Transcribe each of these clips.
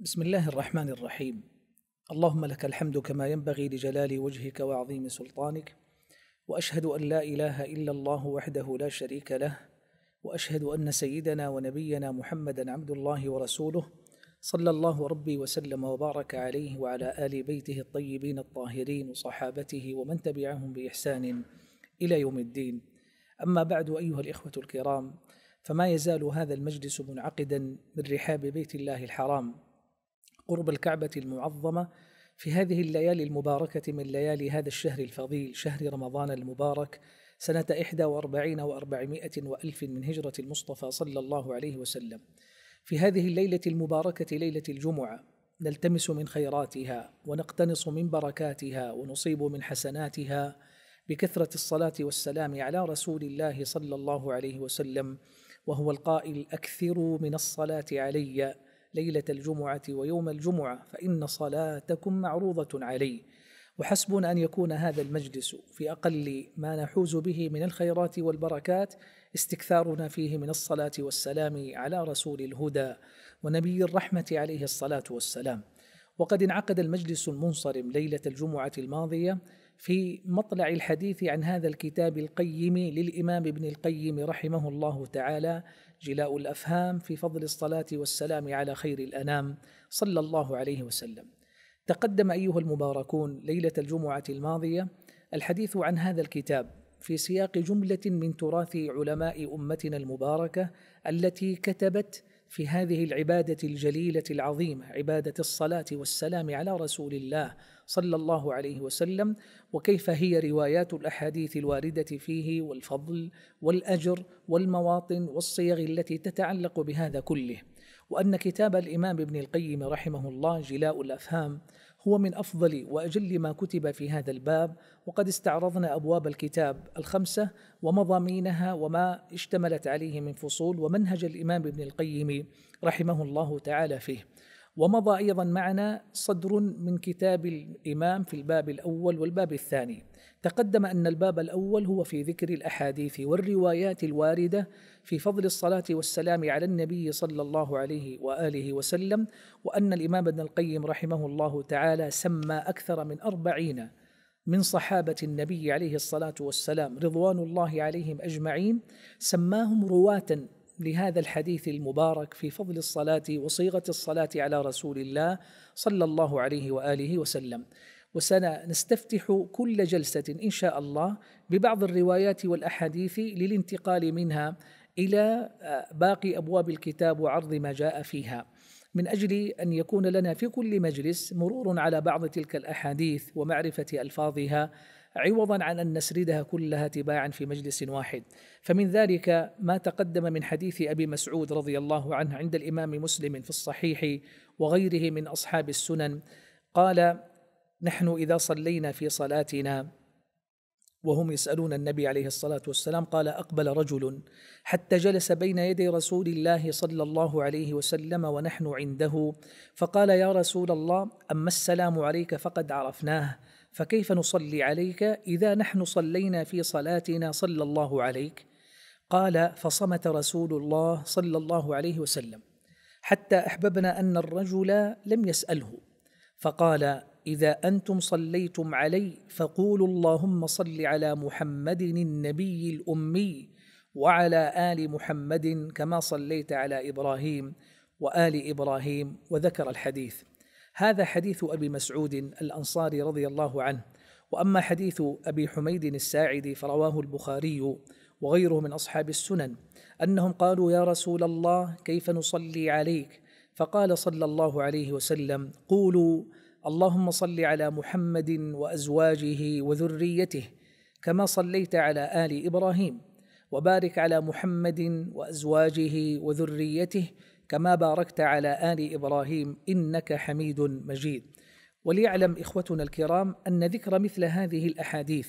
بسم الله الرحمن الرحيم اللهم لك الحمد كما ينبغي لجلال وجهك وعظيم سلطانك واشهد ان لا اله الا الله وحده لا شريك له واشهد ان سيدنا ونبينا محمدا عبد الله ورسوله صلى الله ربي وسلم وبارك عليه وعلى ال بيته الطيبين الطاهرين وصحابته ومن تبعهم باحسان الى يوم الدين اما بعد ايها الاخوه الكرام فما يزال هذا المجلس منعقدا من رحاب بيت الله الحرام قرب الكعبة المعظمة في هذه الليالي المباركة من ليالي هذا الشهر الفضيل شهر رمضان المبارك سنة 41 و400 وألف من هجرة المصطفى صلى الله عليه وسلم في هذه الليلة المباركة ليلة الجمعة نلتمس من خيراتها ونقتنص من بركاتها ونصيب من حسناتها بكثرة الصلاة والسلام على رسول الله صلى الله عليه وسلم وهو القائل أكثروا من الصلاة عليّ ليلة الجمعة ويوم الجمعة فإن صلاتكم معروضة علي وحسبنا أن يكون هذا المجلس في أقل ما نحوز به من الخيرات والبركات استكثارنا فيه من الصلاة والسلام على رسول الهدى ونبي الرحمة عليه الصلاة والسلام وقد انعقد المجلس المنصرم ليلة الجمعة الماضية في مطلع الحديث عن هذا الكتاب القيم للإمام ابن القيم رحمه الله تعالى جلاء الافهام في فضل الصلاه والسلام على خير الانام صلى الله عليه وسلم. تقدم ايها المباركون ليله الجمعه الماضيه الحديث عن هذا الكتاب في سياق جمله من تراث علماء امتنا المباركه التي كتبت في هذه العباده الجليله العظيمه عباده الصلاه والسلام على رسول الله صلى الله عليه وسلم وكيف هي روايات الاحاديث الوارده فيه والفضل والاجر والمواطن والصيغ التي تتعلق بهذا كله وان كتاب الامام ابن القيم رحمه الله جلاء الافهام هو من افضل واجل ما كتب في هذا الباب وقد استعرضنا ابواب الكتاب الخمسه ومضامينها وما اشتملت عليه من فصول ومنهج الامام ابن القيم رحمه الله تعالى فيه ومضى ايضا معنا صدر من كتاب الامام في الباب الاول والباب الثاني تقدم ان الباب الاول هو في ذكر الاحاديث والروايات الوارده في فضل الصلاه والسلام على النبي صلى الله عليه واله وسلم وان الامام ابن القيم رحمه الله تعالى سمى اكثر من أربعين من صحابة النبي عليه الصلاة والسلام رضوان الله عليهم أجمعين سماهم رواة لهذا الحديث المبارك في فضل الصلاة وصيغة الصلاة على رسول الله صلى الله عليه وآله وسلم وسنستفتح كل جلسة إن شاء الله ببعض الروايات والأحاديث للانتقال منها إلى آه، باقي أبواب الكتاب وعرض ما جاء فيها من أجل أن يكون لنا في كل مجلس مرور على بعض تلك الأحاديث ومعرفة ألفاظها عوضا عن أن نسردها كلها تباعا في مجلس واحد فمن ذلك ما تقدم من حديث أبي مسعود رضي الله عنه عند الإمام مسلم في الصحيح وغيره من أصحاب السنن قال نحن إذا صلينا في صلاتنا وهم يسألون النبي عليه الصلاة والسلام قال أقبل رجل حتى جلس بين يدي رسول الله صلى الله عليه وسلم ونحن عنده فقال يا رسول الله أما السلام عليك فقد عرفناه فكيف نصلي عليك اذا نحن صلينا في صلاتنا صلى الله عليك قال فصمت رسول الله صلى الله عليه وسلم حتى احببنا ان الرجل لم يساله فقال اذا انتم صليتم علي فقولوا اللهم صل على محمد النبي الامي وعلى ال محمد كما صليت على ابراهيم وال ابراهيم وذكر الحديث هذا حديث أبي مسعود الأنصاري رضي الله عنه وأما حديث أبي حميد الساعدي فرواه البخاري وغيره من أصحاب السنن أنهم قالوا يا رسول الله كيف نصلي عليك فقال صلى الله عليه وسلم قولوا اللهم صل على محمد وأزواجه وذريته كما صليت على آل إبراهيم وبارك على محمد وأزواجه وذريته كما باركت على آل إبراهيم إنك حميد مجيد وليعلم إخوتنا الكرام أن ذكر مثل هذه الأحاديث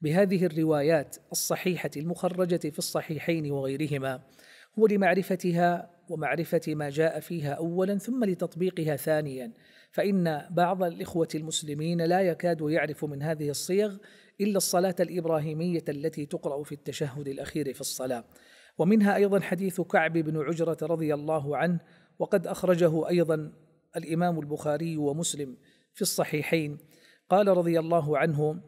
بهذه الروايات الصحيحة المخرجة في الصحيحين وغيرهما هو لمعرفتها ومعرفة ما جاء فيها أولا ثم لتطبيقها ثانيا فإن بعض الإخوة المسلمين لا يكاد يعرف من هذه الصيغ إلا الصلاة الإبراهيمية التي تقرأ في التشهد الأخير في الصلاة ومنها أيضا حديث كعب بن عجرة رضي الله عنه وقد أخرجه أيضا الإمام البخاري ومسلم في الصحيحين قال رضي الله عنه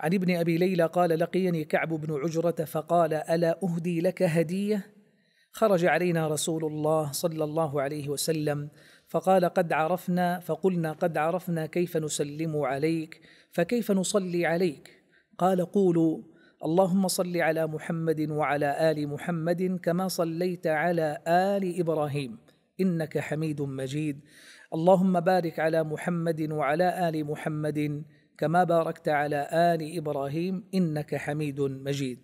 عن ابن أبي ليلى قال لقيني كعب بن عجرة فقال ألا أهدي لك هدية خرج علينا رسول الله صلى الله عليه وسلم فقال قد عرفنا فقلنا قد عرفنا كيف نسلم عليك فكيف نصلي عليك قال قولوا اللهم صل على محمد وعلى ال محمد كما صليت على ال ابراهيم انك حميد مجيد اللهم بارك على محمد وعلى ال محمد كما باركت على ال ابراهيم انك حميد مجيد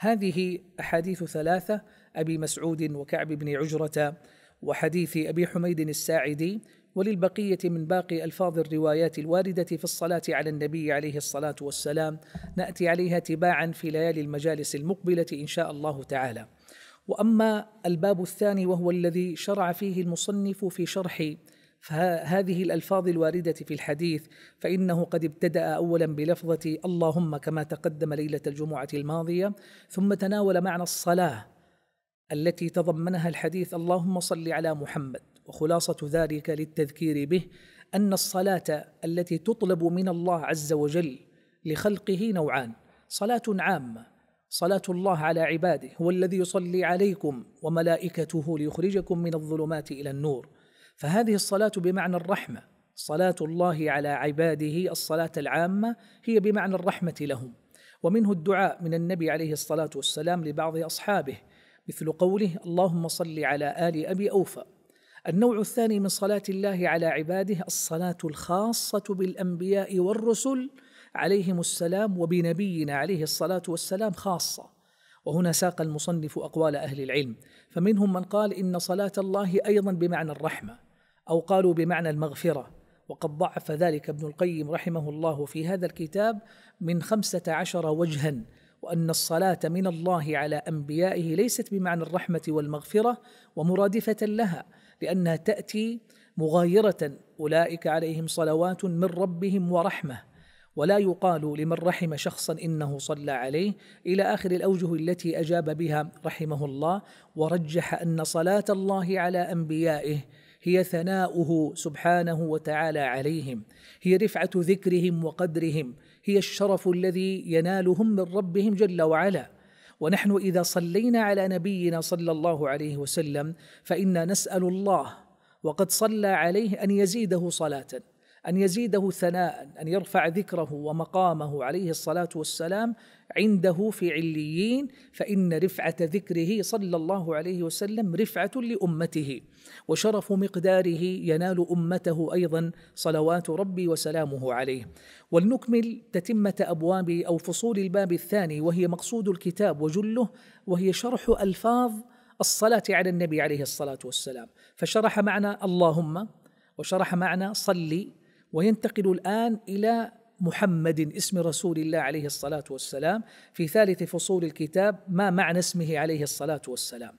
هذه احاديث ثلاثه ابي مسعود وكعب بن عجره وحديث ابي حميد الساعدي وللبقية من باقي ألفاظ الروايات الواردة في الصلاة على النبي عليه الصلاة والسلام نأتي عليها تباعا في ليالي المجالس المقبلة إن شاء الله تعالى واما الباب الثاني وهو الذي شرع فيه المصنف في شرح هذه الالفاظ الوارده في الحديث فانه قد ابتدا اولا بلفظه اللهم كما تقدم ليله الجمعه الماضيه ثم تناول معنى الصلاه التي تضمنها الحديث اللهم صل على محمد وخلاصة ذلك للتذكير به أن الصلاة التي تطلب من الله عز وجل لخلقه نوعان صلاة عامة صلاة الله على عباده هو الذي يصلي عليكم وملائكته ليخرجكم من الظلمات إلى النور فهذه الصلاة بمعنى الرحمة صلاة الله على عباده الصلاة العامة هي بمعنى الرحمة لهم ومنه الدعاء من النبي عليه الصلاة والسلام لبعض أصحابه مثل قوله اللهم صل على آل أبي أوفى النوع الثاني من صلاه الله على عباده الصلاه الخاصه بالانبياء والرسل عليهم السلام وبنبينا عليه الصلاه والسلام خاصه وهنا ساق المصنف اقوال اهل العلم فمنهم من قال ان صلاه الله ايضا بمعنى الرحمه او قالوا بمعنى المغفره وقد ضعف ذلك ابن القيم رحمه الله في هذا الكتاب من خمسه عشر وجها وان الصلاه من الله على انبيائه ليست بمعنى الرحمه والمغفره ومرادفه لها لأنها تأتي مغايرة أولئك عليهم صلوات من ربهم ورحمة ولا يقال لمن رحم شخصا انه صلى عليه الى اخر الاوجه التي اجاب بها رحمه الله ورجح ان صلاه الله على انبيائه هي ثناؤه سبحانه وتعالى عليهم هي رفعه ذكرهم وقدرهم هي الشرف الذي ينالهم من ربهم جل وعلا ونحن اذا صلينا على نبينا صلى الله عليه وسلم فانا نسال الله وقد صلى عليه ان يزيده صلاه أن يزيده ثناء أن يرفع ذكره ومقامه عليه الصلاة والسلام عنده في عليين فإن رفعة ذكره صلى الله عليه وسلم رفعة لأمته وشرف مقداره ينال أمته أيضا صلوات ربي وسلامه عليه ولنكمل تتمة أبواب أو فصول الباب الثاني وهي مقصود الكتاب وجله وهي شرح ألفاظ الصلاة على النبي عليه الصلاة والسلام فشرح معنى اللهم وشرح معنى صلي وينتقل الآن إلى محمد اسم رسول الله عليه الصلاة والسلام في ثالث فصول الكتاب ما معنى اسمه عليه الصلاة والسلام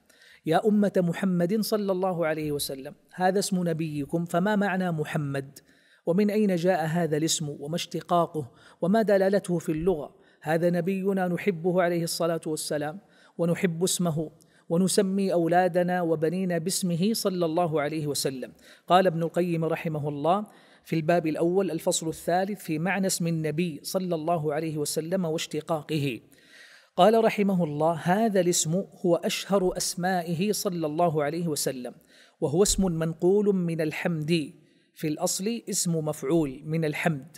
يا أمة محمد صلى الله عليه وسلم هذا اسم نبيكم فما معنى محمد ومن أين جاء هذا الاسم وما اشتقاقه وما دلالته في اللغة هذا نبينا نحبه عليه الصلاة والسلام ونحب اسمه ونسمي أولادنا وبنينا باسمه صلى الله عليه وسلم قال ابن القيم رحمه الله في الباب الأول الفصل الثالث في معنى اسم النبي صلى الله عليه وسلم واشتقاقه قال رحمه الله هذا الاسم هو أشهر أسمائه صلى الله عليه وسلم وهو اسم منقول من الحمد في الأصل اسم مفعول من الحمد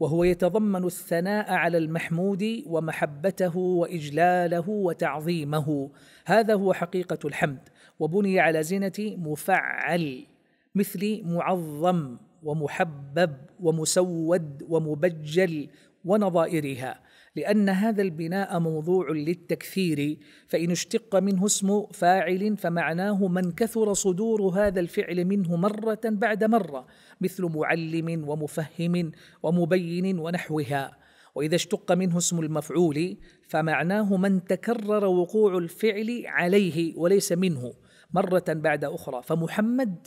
وهو يتضمن الثناء على المحمود ومحبته واجلاله وتعظيمه هذا هو حقيقه الحمد وبني على زينه مفعل مثل معظم ومحبب ومسود ومبجل ونظائرها لان هذا البناء موضوع للتكثير فان اشتق منه اسم فاعل فمعناه من كثر صدور هذا الفعل منه مره بعد مره مثل معلم ومفهم ومبين ونحوها واذا اشتق منه اسم المفعول فمعناه من تكرر وقوع الفعل عليه وليس منه مره بعد اخرى فمحمد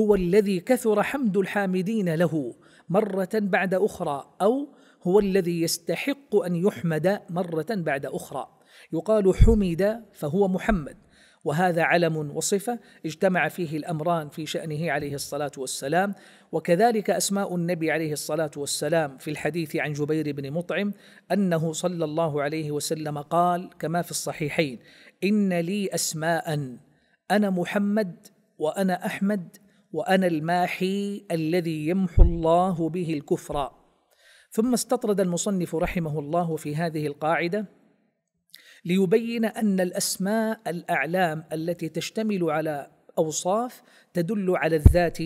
هو الذي كثر حمد الحامدين له مره بعد اخرى او هو الذي يستحق ان يحمد مره بعد اخرى يقال حمد فهو محمد وهذا علم وصفه اجتمع فيه الامران في شانه عليه الصلاه والسلام وكذلك اسماء النبي عليه الصلاه والسلام في الحديث عن جبير بن مطعم انه صلى الله عليه وسلم قال كما في الصحيحين ان لي اسماء انا محمد وانا احمد وانا الماحي الذي يمحو الله به الكفر ثم استطرد المصنف رحمه الله في هذه القاعده ليبين ان الاسماء الاعلام التي تشتمل على اوصاف تدل على الذات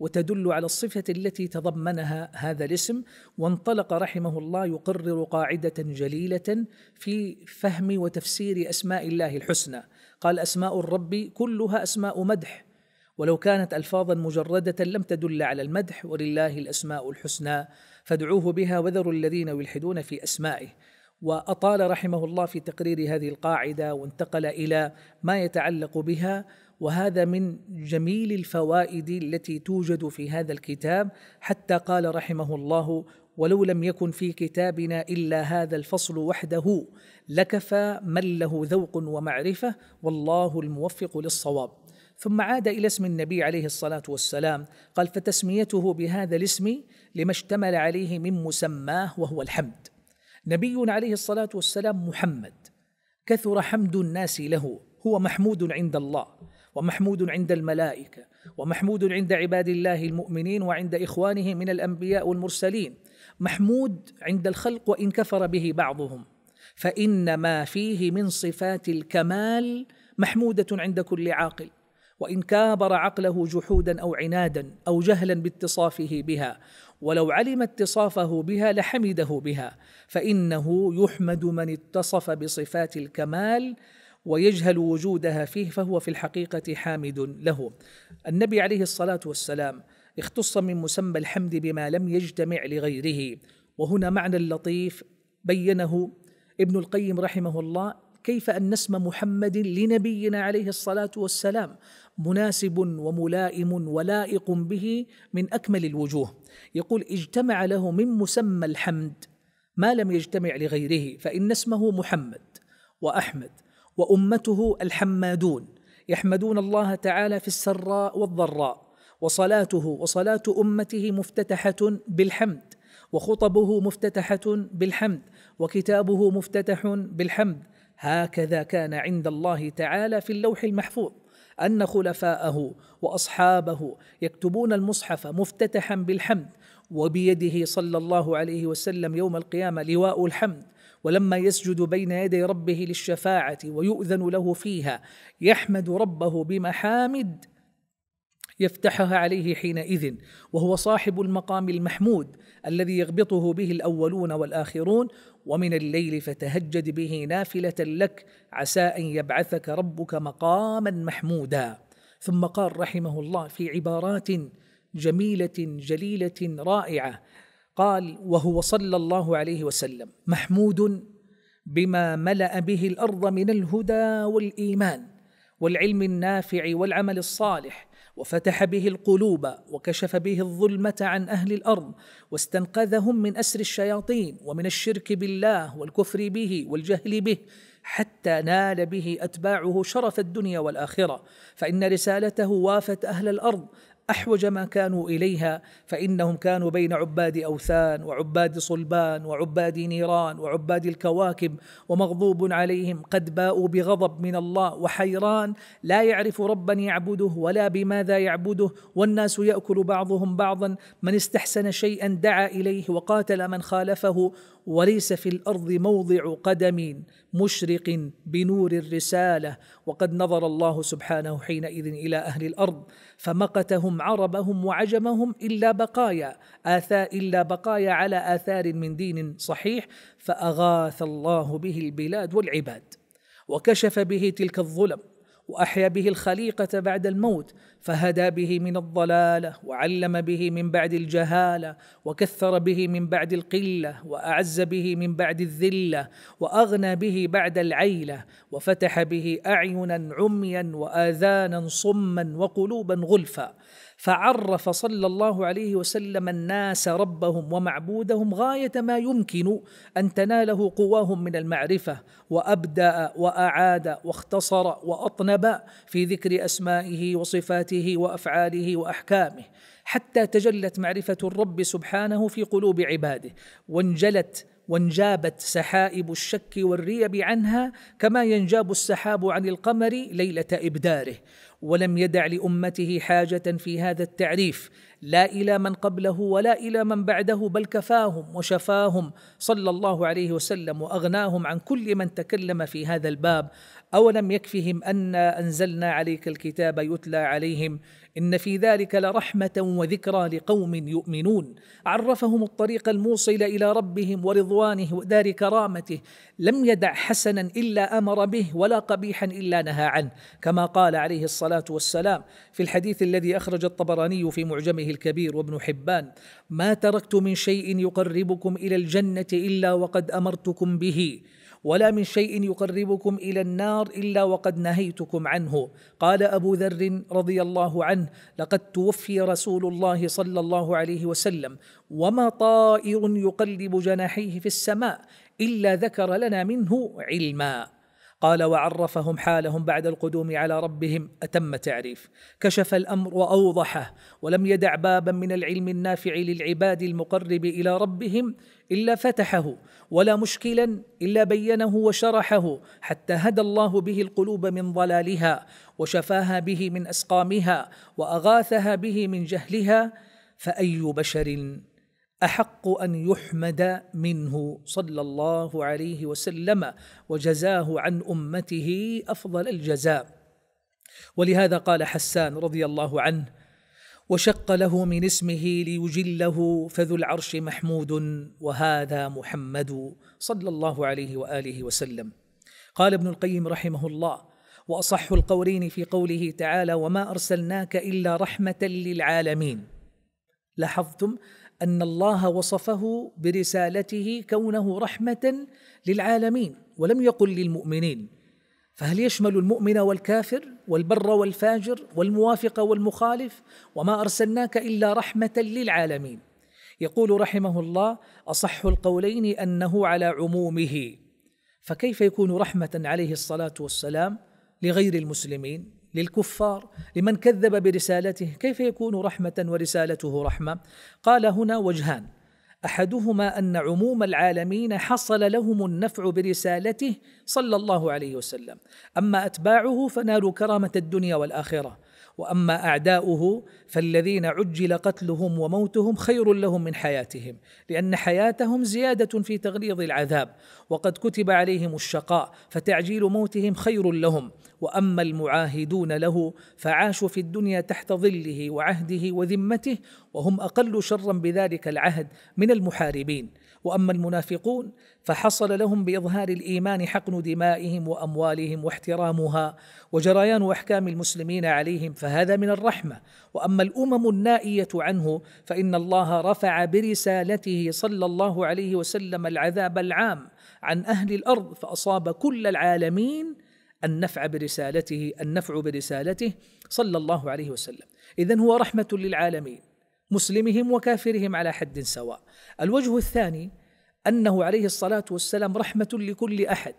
وتدل على الصفه التي تضمنها هذا الاسم وانطلق رحمه الله يقرر قاعده جليله في فهم وتفسير اسماء الله الحسنى قال اسماء الرب كلها اسماء مدح ولو كانت الفاظا مجرده لم تدل على المدح ولله الاسماء الحسنى فادعوه بها وذروا الذين يلحدون في اسمائه واطال رحمه الله في تقرير هذه القاعده وانتقل الى ما يتعلق بها وهذا من جميل الفوائد التي توجد في هذا الكتاب حتى قال رحمه الله ولو لم يكن في كتابنا الا هذا الفصل وحده لكفى من له ذوق ومعرفه والله الموفق للصواب ثم عاد إلى اسم النبي عليه الصلاة والسلام قال فتسميته بهذا الاسم لما اشتمل عليه من مسماه وهو الحمد نبي عليه الصلاة والسلام محمد كثر حمد الناس له هو محمود عند الله ومحمود عند الملائكة ومحمود عند عباد الله المؤمنين وعند إخوانه من الأنبياء والمرسلين محمود عند الخلق وإن كفر به بعضهم فإن ما فيه من صفات الكمال محمودة عند كل عاقل وان كابر عقله جحودا او عنادا او جهلا باتصافه بها ولو علم اتصافه بها لحمده بها فانه يحمد من اتصف بصفات الكمال ويجهل وجودها فيه فهو في الحقيقه حامد له النبي عليه الصلاه والسلام اختص من مسمى الحمد بما لم يجتمع لغيره وهنا معنى اللطيف بينه ابن القيم رحمه الله كيف ان اسم محمد لنبينا عليه الصلاه والسلام مناسب وملائم ولائق به من اكمل الوجوه يقول اجتمع له من مسمى الحمد ما لم يجتمع لغيره فان اسمه محمد واحمد وامته الحمادون يحمدون الله تعالى في السراء والضراء وصلاته وصلاه امته مفتتحه بالحمد وخطبه مفتتحه بالحمد وكتابه مفتتح بالحمد هكذا كان عند الله تعالى في اللوح المحفوظ ان خلفاءه واصحابه يكتبون المصحف مفتتحا بالحمد وبيده صلى الله عليه وسلم يوم القيامه لواء الحمد ولما يسجد بين يدي ربه للشفاعه ويؤذن له فيها يحمد ربه بمحامد يفتحها عليه حينئذ وهو صاحب المقام المحمود الذي يغبطه به الاولون والاخرون ومن الليل فتهجد به نافله لك عسى ان يبعثك ربك مقاما محمودا ثم قال رحمه الله في عبارات جميله جليله رائعه قال وهو صلى الله عليه وسلم محمود بما ملا به الارض من الهدى والايمان والعلم النافع والعمل الصالح وفتح به القلوب وكشف به الظلمه عن اهل الارض واستنقذهم من اسر الشياطين ومن الشرك بالله والكفر به والجهل به حتى نال به اتباعه شرف الدنيا والاخره فان رسالته وافت اهل الارض احوج ما كانوا اليها فانهم كانوا بين عباد اوثان وعباد صلبان وعباد نيران وعباد الكواكب ومغضوب عليهم قد باءوا بغضب من الله وحيران لا يعرف ربا يعبده ولا بماذا يعبده والناس ياكل بعضهم بعضا من استحسن شيئا دعا اليه وقاتل من خالفه وليس في الارض موضع قدم مشرق بنور الرساله وقد نظر الله سبحانه حينئذ الى اهل الارض فمقتهم عربهم وعجمهم إلا بقايا آثا إلا بقايا على آثار من دين صحيح فأغاث الله به البلاد والعباد وكشف به تلك الظلم واحيا به الخليقه بعد الموت فهدى به من الضلاله وعلم به من بعد الجهاله وكثر به من بعد القله واعز به من بعد الذله واغنى به بعد العيله وفتح به اعينا عميا واذانا صما وقلوبا غلفا فعرف صلى الله عليه وسلم الناس ربهم ومعبودهم غايه ما يمكن ان تناله قواهم من المعرفه وابدا واعاد واختصر واطنب في ذكر اسمائه وصفاته وافعاله واحكامه حتى تجلت معرفه الرب سبحانه في قلوب عباده وانجلت وانجابت سحائب الشك والريب عنها كما ينجاب السحاب عن القمر ليله ابداره ولم يدع لامته حاجه في هذا التعريف لا الى من قبله ولا الى من بعده بل كفاهم وشفاهم صلى الله عليه وسلم واغناهم عن كل من تكلم في هذا الباب اولم يكفهم انا انزلنا عليك الكتاب يتلى عليهم إن في ذلك لرحمة وذكرى لقوم يؤمنون عرفهم الطريق الموصل إلى ربهم ورضوانه ودار كرامته لم يدع حسنا إلا أمر به ولا قبيحا إلا نهى عنه كما قال عليه الصلاة والسلام في الحديث الذي أخرج الطبراني في معجمه الكبير وابن حبان ما تركت من شيء يقربكم إلى الجنة إلا وقد أمرتكم به ولا من شيء يقربكم الى النار الا وقد نهيتكم عنه قال ابو ذر رضي الله عنه لقد توفي رسول الله صلى الله عليه وسلم وما طائر يقلب جناحيه في السماء الا ذكر لنا منه علما قال وعرفهم حالهم بعد القدوم على ربهم اتم تعريف كشف الامر واوضحه ولم يدع بابا من العلم النافع للعباد المقرب الى ربهم الا فتحه ولا مشكلا الا بينه وشرحه حتى هدى الله به القلوب من ضلالها وشفاها به من اسقامها واغاثها به من جهلها فاي بشر احق ان يحمد منه صلى الله عليه وسلم وجزاه عن امته افضل الجزاء ولهذا قال حسان رضي الله عنه وشق له من اسمه ليجله فذو العرش محمود وهذا محمد صلى الله عليه واله وسلم قال ابن القيم رحمه الله واصح القولين في قوله تعالى وما ارسلناك الا رحمه للعالمين لاحظتم ان الله وصفه برسالته كونه رحمه للعالمين ولم يقل للمؤمنين فهل يشمل المؤمن والكافر والبر والفاجر والموافق والمخالف وما ارسلناك الا رحمه للعالمين يقول رحمه الله اصح القولين انه على عمومه فكيف يكون رحمه عليه الصلاه والسلام لغير المسلمين للكفار لمن كذب برسالته كيف يكون رحمه ورسالته رحمه قال هنا وجهان احدهما ان عموم العالمين حصل لهم النفع برسالته صلى الله عليه وسلم اما اتباعه فنالوا كرامه الدنيا والاخره واما اعداؤه فالذين عجل قتلهم وموتهم خير لهم من حياتهم لان حياتهم زياده في تغليظ العذاب وقد كتب عليهم الشقاء فتعجيل موتهم خير لهم واما المعاهدون له فعاشوا في الدنيا تحت ظله وعهده وذمته وهم اقل شرا بذلك العهد من المحاربين واما المنافقون فحصل لهم باظهار الايمان حقن دمائهم واموالهم واحترامها وجريان احكام المسلمين عليهم فهذا من الرحمه واما الامم النائيه عنه فان الله رفع برسالته صلى الله عليه وسلم العذاب العام عن اهل الارض فاصاب كل العالمين النفع برسالته النفع برسالته صلى الله عليه وسلم اذا هو رحمه للعالمين مسلمهم وكافرهم على حد سواء الوجه الثاني انه عليه الصلاه والسلام رحمه لكل احد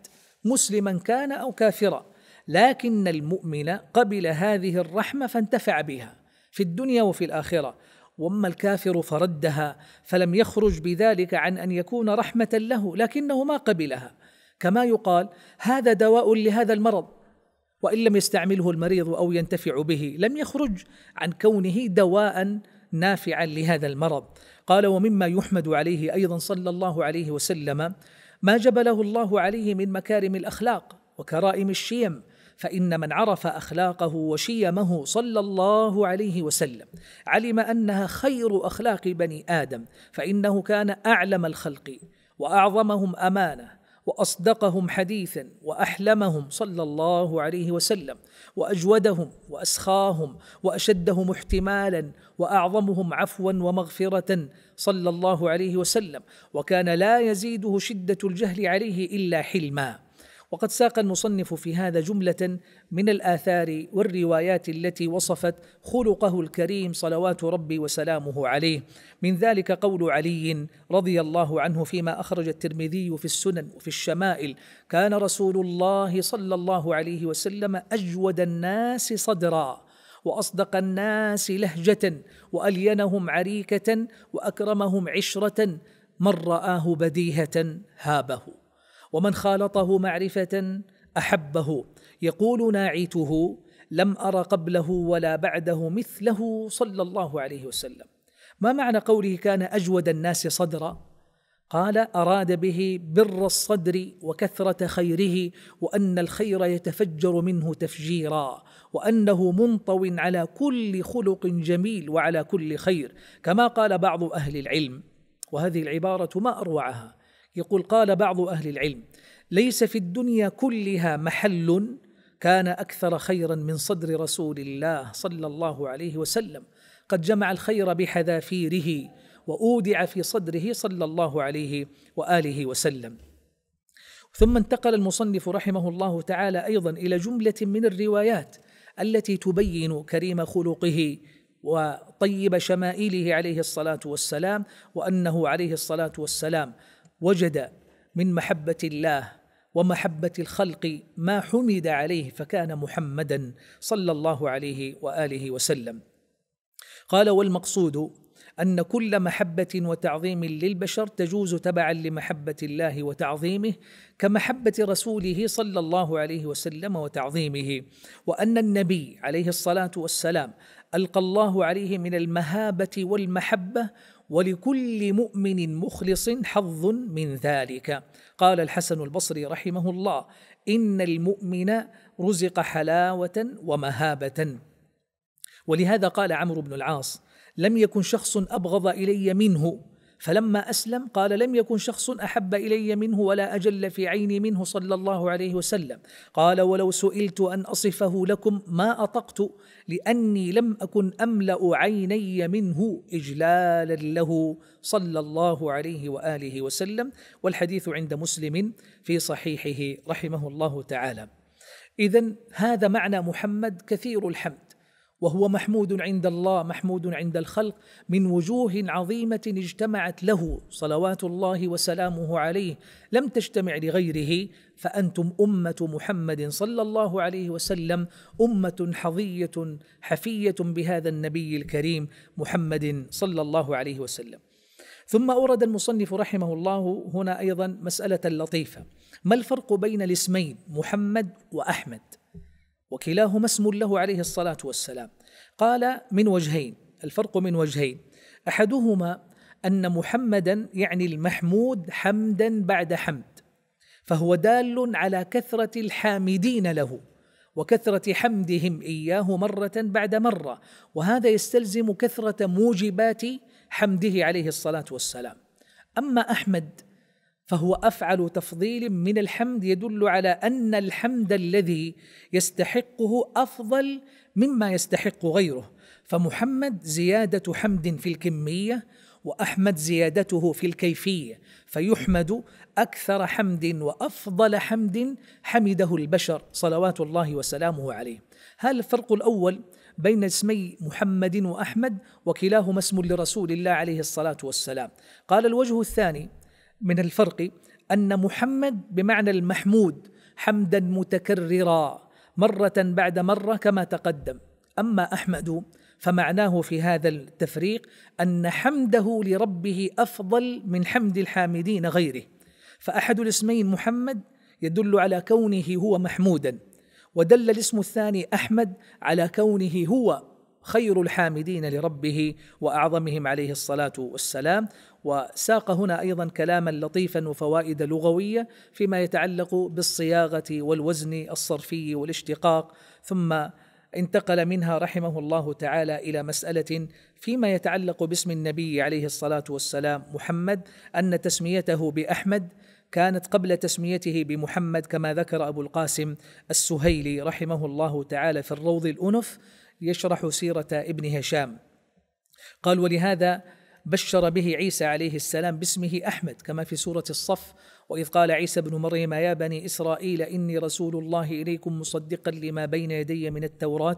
مسلما كان او كافرا لكن المؤمن قبل هذه الرحمه فانتفع بها في الدنيا وفي الاخره واما الكافر فردها فلم يخرج بذلك عن ان يكون رحمه له لكنه ما قبلها كما يقال هذا دواء لهذا المرض وان لم يستعمله المريض او ينتفع به لم يخرج عن كونه دواء نافعا لهذا المرض قال ومما يحمد عليه ايضا صلى الله عليه وسلم ما جبله الله عليه من مكارم الاخلاق وكرائم الشيم فان من عرف اخلاقه وشيمه صلى الله عليه وسلم علم انها خير اخلاق بني ادم فانه كان اعلم الخلق واعظمهم امانه واصدقهم حديثا واحلمهم صلى الله عليه وسلم واجودهم واسخاهم واشدهم احتمالا واعظمهم عفوا ومغفره صلى الله عليه وسلم وكان لا يزيده شده الجهل عليه الا حلما وقد ساق المصنف في هذا جملة من الآثار والروايات التي وصفت خلقه الكريم صلوات ربي وسلامه عليه من ذلك قول علي رضي الله عنه فيما أخرج الترمذي في السنن وفي الشمائل كان رسول الله صلى الله عليه وسلم أجود الناس صدرًا واصدق الناس لهجه والينهم عريكه واكرمهم عشره من راه بديهه هابه ومن خالطه معرفه احبه يقول ناعيته لم ار قبله ولا بعده مثله صلى الله عليه وسلم ما معنى قوله كان اجود الناس صدرا قال اراد به بر الصدر وكثره خيره وان الخير يتفجر منه تفجيرا وانه منطو على كل خلق جميل وعلى كل خير كما قال بعض اهل العلم وهذه العباره ما اروعها يقول قال بعض اهل العلم ليس في الدنيا كلها محل كان اكثر خيرا من صدر رسول الله صلى الله عليه وسلم قد جمع الخير بحذافيره واودع في صدره صلى الله عليه واله وسلم ثم انتقل المصنف رحمه الله تعالى ايضا الى جمله من الروايات التي تبين كريم خلقه وطيب شمائله عليه الصلاه والسلام وانه عليه الصلاه والسلام وجد من محبه الله ومحبه الخلق ما حمد عليه فكان محمدا صلى الله عليه واله وسلم قال والمقصود ان كل محبه وتعظيم للبشر تجوز تبعا لمحبه الله وتعظيمه كمحبه رسوله صلى الله عليه وسلم وتعظيمه وان النبي عليه الصلاه والسلام القى الله عليه من المهابه والمحبه ولكل مؤمن مخلص حظ من ذلك قال الحسن البصري رحمه الله ان المؤمن رزق حلاوه ومهابه ولهذا قال عمرو بن العاص لم يكن شخص ابغض الي منه فلما أسلم قال لم يكن شخص أحب إلي منه ولا أجل في عيني منه صلى الله عليه وسلم قال ولو سئلت أن أصفه لكم ما أطقت لأني لم أكن أملأ عيني منه إجلالا له صلى الله عليه وآله وسلم والحديث عند مسلم في صحيحه رحمه الله تعالى إذا هذا معنى محمد كثير الحمد وهو محمود عند الله محمود عند الخلق من وجوه عظيمه اجتمعت له صلوات الله وسلامه عليه لم تجتمع لغيره فانتم امه محمد صلى الله عليه وسلم امه حظيه حفيه بهذا النبي الكريم محمد صلى الله عليه وسلم ثم اورد المصنف رحمه الله هنا ايضا مساله لطيفه ما الفرق بين الاسمين محمد واحمد وكلاهما اسم له عليه الصلاة والسلام قال من وجهين الفرق من وجهين أحدهما أن محمدا يعني المحمود حمدا بعد حمد فهو دال على كثرة الحامدين له وكثرة حمدهم إياه مرة بعد مرة وهذا يستلزم كثرة موجبات حمده عليه الصلاة والسلام أما أحمد فهو افعل تفضيل من الحمد يدل على ان الحمد الذي يستحقه افضل مما يستحق غيره فمحمد زياده حمد في الكميه واحمد زيادته في الكيفيه فيحمد اكثر حمد وافضل حمد حمده البشر صلوات الله وسلامه عليه هذا الفرق الاول بين اسمي محمد واحمد وكلاهما اسم لرسول الله عليه الصلاه والسلام قال الوجه الثاني من الفرق أن محمد بمعنى المحمود حمدا متكررا مرة بعد مرة كما تقدم أما أحمد فمعناه في هذا التفريق أن حمده لربه أفضل من حمد الحامدين غيره فأحد الاسمين محمد يدل على كونه هو محمودا ودل الاسم الثاني أحمد على كونه هو خير الحامدين لربه واعظمهم عليه الصلاه والسلام وساق هنا ايضا كلاما لطيفا وفوائد لغويه فيما يتعلق بالصياغه والوزن الصرفي والاشتقاق ثم انتقل منها رحمه الله تعالى الى مساله فيما يتعلق باسم النبي عليه الصلاه والسلام محمد ان تسميته باحمد كانت قبل تسميته بمحمد كما ذكر ابو القاسم السهيلي رحمه الله تعالى في الروض الانف يشرح سيرة ابن هشام قال ولهذا بشر به عيسى عليه السلام باسمه أحمد كما في سورة الصف وإذ قال عيسى ابن مريم يا بني إسرائيل إني رسول الله إليكم مصدقا لما بين يدي من التوراة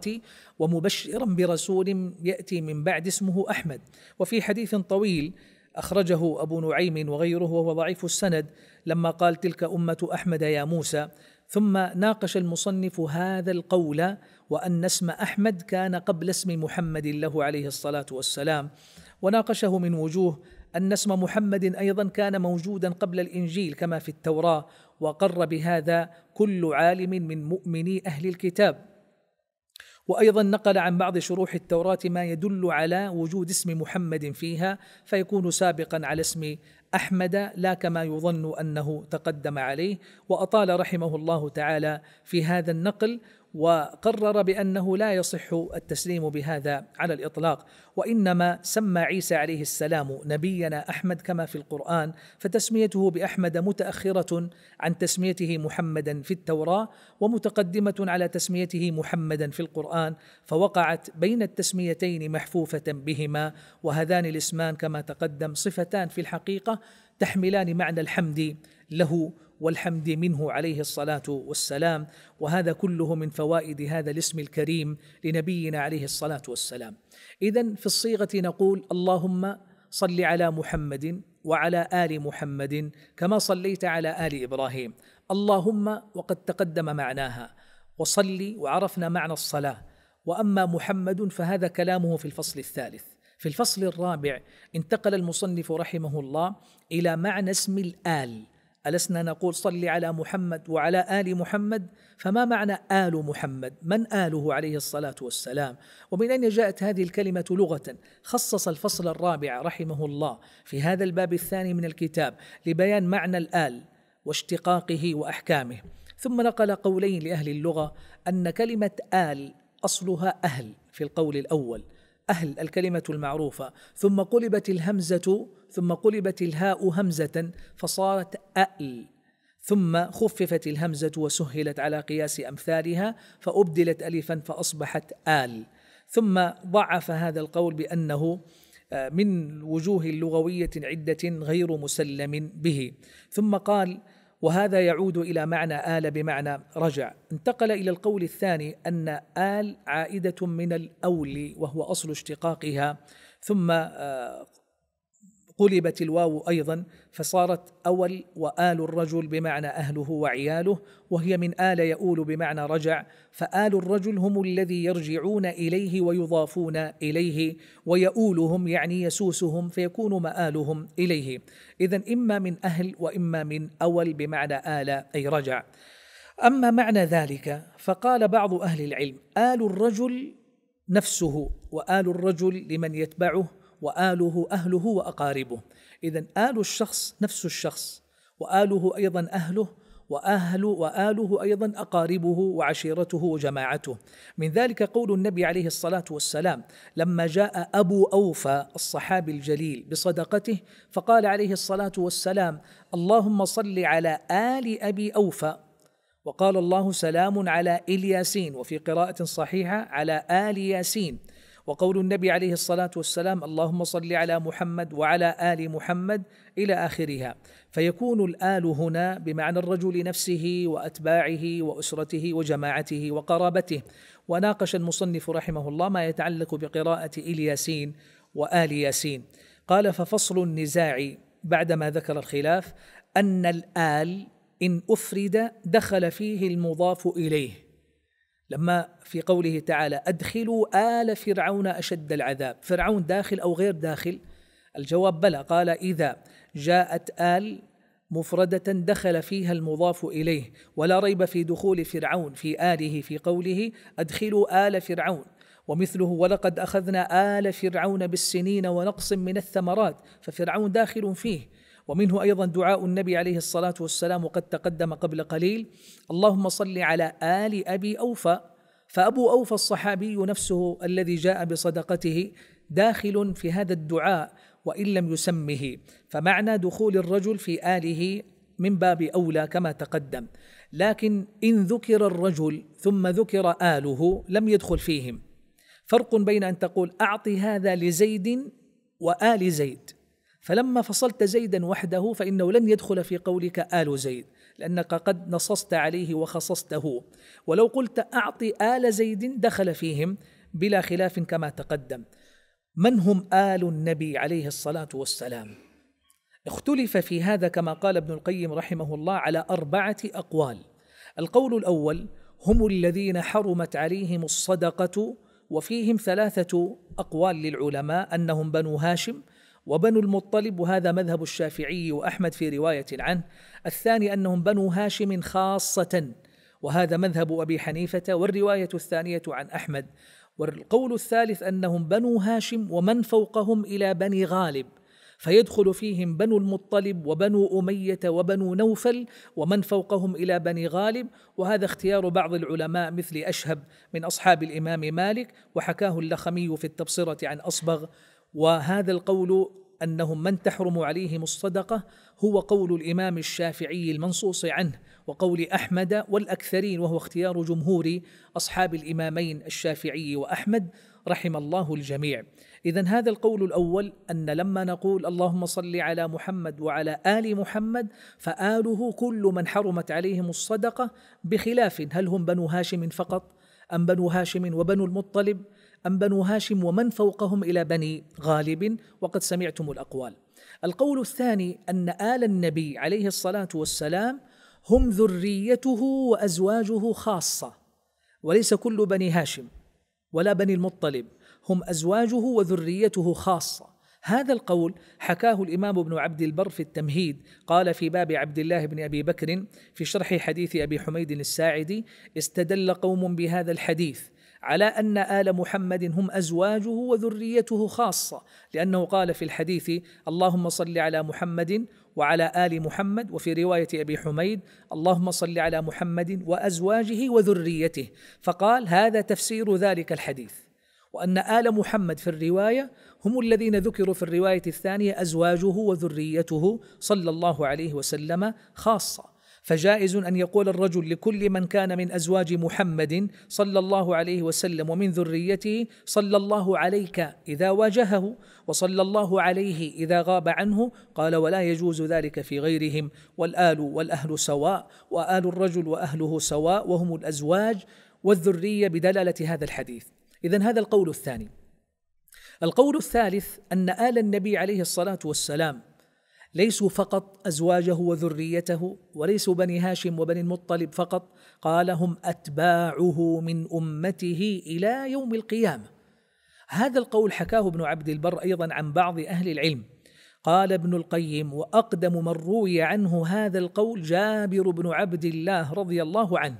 ومبشرا برسول يأتي من بعد اسمه أحمد وفي حديث طويل أخرجه أبو نعيم وغيره وهو ضعيف السند لما قال تلك أمة أحمد يا موسى ثم ناقش المصنف هذا القول وأن اسم أحمد كان قبل اسم محمد له عليه الصلاة والسلام وناقشه من وجوه أن اسم محمد أيضا كان موجودا قبل الإنجيل كما في التوراة وقر بهذا كل عالم من مؤمني أهل الكتاب وايضا نقل عن بعض شروح التوراه ما يدل على وجود اسم محمد فيها فيكون سابقا على اسم احمد لا كما يظن انه تقدم عليه واطال رحمه الله تعالى في هذا النقل وقرر بانه لا يصح التسليم بهذا على الاطلاق وانما سمى عيسى عليه السلام نبينا احمد كما في القران فتسميته باحمد متاخره عن تسميته محمدا في التوراه ومتقدمه على تسميته محمدا في القران فوقعت بين التسميتين محفوفه بهما وهذان الاسمان كما تقدم صفتان في الحقيقه تحملان معنى الحمد له والحمد منه عليه الصلاه والسلام وهذا كله من فوائد هذا الاسم الكريم لنبينا عليه الصلاه والسلام اذا في الصيغه نقول اللهم صل على محمد وعلى ال محمد كما صليت على ال ابراهيم اللهم وقد تقدم معناها وصلي وعرفنا معنى الصلاه واما محمد فهذا كلامه في الفصل الثالث في الفصل الرابع انتقل المصنف رحمه الله الى معنى اسم الال ألسنا نقول صل على محمد وعلى آل محمد فما معنى آل محمد من آله عليه الصلاة والسلام ومن أين جاءت هذه الكلمة لغة خصص الفصل الرابع رحمه الله في هذا الباب الثاني من الكتاب لبيان معنى الآل واشتقاقه وأحكامه ثم نقل قولين لأهل اللغة أن كلمة آل أصلها أهل في القول الأول أهل الكلمة المعروفة ثم قلبت الهمزة ثم قلبت الهاء همزة فصارت أأل ثم خففت الهمزة وسهلت على قياس أمثالها فأبدلت ألفا فأصبحت آل ثم ضعف هذا القول بأنه آه، من وجوه لغوية عدة غير مسلم به ثم قال وهذا يعود الى معنى ال بمعنى رجع انتقل الى القول الثاني ان ال عائده من الاول وهو اصل اشتقاقها ثم آه، قلبت الواو ايضا فصارت اول وال الرجل بمعنى اهله وعياله وهي من ال يؤول بمعنى رجع فال الرجل هم الذي يرجعون اليه ويضافون اليه ويؤولهم يعني يسوسهم فيكون مالهم اليه اذا اما من اهل واما من اول بمعنى ال اي رجع اما معنى ذلك فقال بعض اهل العلم ال الرجل نفسه وال الرجل لمن يتبعه وآله أهله وأقاربه إذا آل الشخص نفس الشخص وآله أيضا أهله وأهل وآله أيضا أقاربه وعشيرته وجماعته من ذلك قول النبي عليه الصلاة والسلام لما جاء أبو أوفى الصحابي الجليل بصدقته فقال عليه الصلاة والسلام اللهم صل على آل أبي أوفى وقال الله سلام على إلياسين وفي قراءة صحيحة على آل ياسين وقول النبي عليه الصلاه والسلام اللهم صل على محمد وعلى ال محمد الى اخرها فيكون الال هنا بمعنى الرجل نفسه واتباعه واسرته وجماعته وقرابته وناقش المصنف رحمه الله ما يتعلق بقراءه الياسين وال ياسين قال ففصل النزاع بعدما ذكر الخلاف ان الال ان افرد دخل فيه المضاف اليه لما في قوله تعالى أدخلوا آل فرعون أشد العذاب فرعون داخل أو غير داخل الجواب بلى قال إذا جاءت آل مفردة دخل فيها المضاف إليه ولا ريب في دخول فرعون في آله في قوله أدخلوا آل فرعون ومثله ولقد أخذنا آل فرعون بالسنين ونقص من الثمرات ففرعون داخل فيه ومنه ايضا دعاء النبي عليه الصلاه والسلام وقد تقدم قبل قليل اللهم صل على ال ابي اوفى فابو اوفى الصحابي نفسه الذي جاء بصدقته داخل في هذا الدعاء وان لم يسمه فمعنى دخول الرجل في اله من باب اولى كما تقدم لكن ان ذكر الرجل ثم ذكر اله لم يدخل فيهم فرق بين ان تقول اعطي هذا لزيد وال زيد فلما فصلت زيدا وحده فإنه لن يدخل في قولك آل زيد لأنك قد نصصت عليه وخصصته ولو قلت أعطي آل زيد دخل فيهم بلا خلاف كما تقدم من هم آل النبي عليه الصلاة والسلام اختلف في هذا كما قال ابن القيم رحمه الله على أربعة أقوال القول الأول هم الذين حرمت عليهم الصدقة وفيهم ثلاثة أقوال للعلماء أنهم بنو هاشم وبنو المطلب وهذا مذهب الشافعي واحمد في روايه عنه الثاني انهم بنو هاشم خاصه وهذا مذهب ابي حنيفه والروايه الثانيه عن احمد والقول الثالث انهم بنو هاشم ومن فوقهم الى بني غالب فيدخل فيهم بنو المطلب وبنو اميه وبنو نوفل ومن فوقهم الى بني غالب وهذا اختيار بعض العلماء مثل اشهب من اصحاب الامام مالك وحكاه اللخمي في التبصره عن اصبغ وهذا القول انهم من تحرم عليهم الصدقه هو قول الامام الشافعي المنصوص عنه وقول احمد والاكثرين وهو اختيار جمهور اصحاب الامامين الشافعي واحمد رحم الله الجميع. اذا هذا القول الاول ان لما نقول اللهم صل على محمد وعلى ال محمد فاله كل من حرمت عليهم الصدقه بخلاف هل هم بنو هاشم فقط ام بنو هاشم وبنو المطلب أم بنو هاشم ومن فوقهم إلى بني غالب وقد سمعتم الأقوال القول الثاني أن آل النبي عليه الصلاة والسلام هم ذريته وأزواجه خاصة وليس كل بني هاشم ولا بني المطلب هم أزواجه وذريته خاصة هذا القول حكاه الإمام ابن عبد البر في التمهيد قال في باب عبد الله بن أبي بكر في شرح حديث أبي حميد الساعدي استدل قوم بهذا الحديث على ان ال محمد هم ازواجه وذريته خاصه لانه قال في الحديث اللهم صل على محمد وعلى ال محمد وفي روايه ابي حميد اللهم صل على محمد وازواجه وذريته فقال هذا تفسير ذلك الحديث وان ال محمد في الروايه هم الذين ذكروا في الروايه الثانيه ازواجه وذريته صلى الله عليه وسلم خاصه فجائز ان يقول الرجل لكل من كان من ازواج محمد صلى الله عليه وسلم ومن ذريته صلى الله عليك اذا واجهه وصلى الله عليه اذا غاب عنه قال ولا يجوز ذلك في غيرهم والال والاهل سواء وال الرجل واهله سواء وهم الازواج والذريه بدلاله هذا الحديث اذا هذا القول الثاني القول الثالث ان ال النبي عليه الصلاه والسلام ليسوا فقط ازواجه وذريته وليسوا بني هاشم وبني المطلب فقط قال هم اتباعه من امته الى يوم القيامه هذا القول حكاه ابن عبد البر ايضا عن بعض اهل العلم قال ابن القيم واقدم من روي عنه هذا القول جابر بن عبد الله رضي الله عنه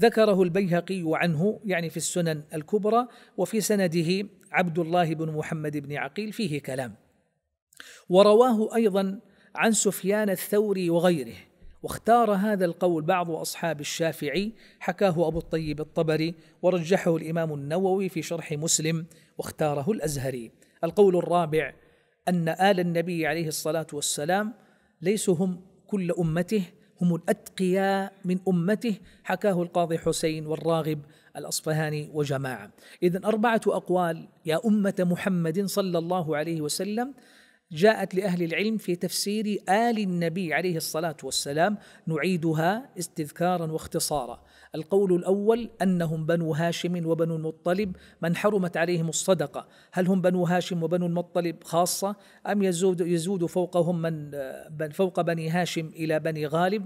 ذكره البيهقي عنه يعني في السنن الكبرى وفي سنده عبد الله بن محمد بن عقيل فيه كلام ورواه ايضا عن سفيان الثوري وغيره واختار هذا القول بعض أصحاب الشافعي حكاه أبو الطيب الطبري ورجحه الإمام النووي في شرح مسلم واختاره الأزهري القول الرابع أن آل النبي عليه الصلاة والسلام ليسوا هم كل أمته هم الأتقياء من أمته حكاه القاضي حسين والراغب الأصفهاني وجماعة إذا أربعة أقوال يا أمة محمد صلى الله عليه وسلم جاءت لأهل العلم في تفسير آل النبي عليه الصلاة والسلام نعيدها استذكارا واختصارا القول الأول أنهم بنو هاشم وبنو المطلب من حرمت عليهم الصدقة هل هم بنو هاشم وبنو المطلب خاصة أم يزود, يزود فوقهم من فوق بني هاشم إلى بني غالب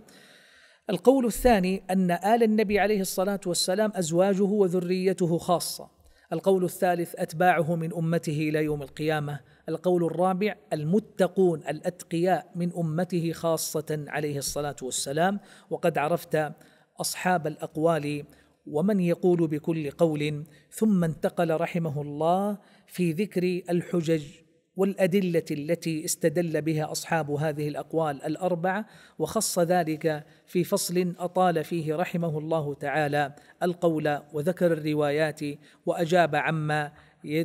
القول الثاني أن آل النبي عليه الصلاة والسلام أزواجه وذريته خاصة القول الثالث أتباعه من أمته إلى يوم القيامة القول الرابع المتقون الاتقياء من امته خاصه عليه الصلاه والسلام وقد عرفت اصحاب الاقوال ومن يقول بكل قول ثم انتقل رحمه الله في ذكر الحجج والادله التي استدل بها اصحاب هذه الاقوال الاربعه وخص ذلك في فصل اطال فيه رحمه الله تعالى القول وذكر الروايات واجاب عما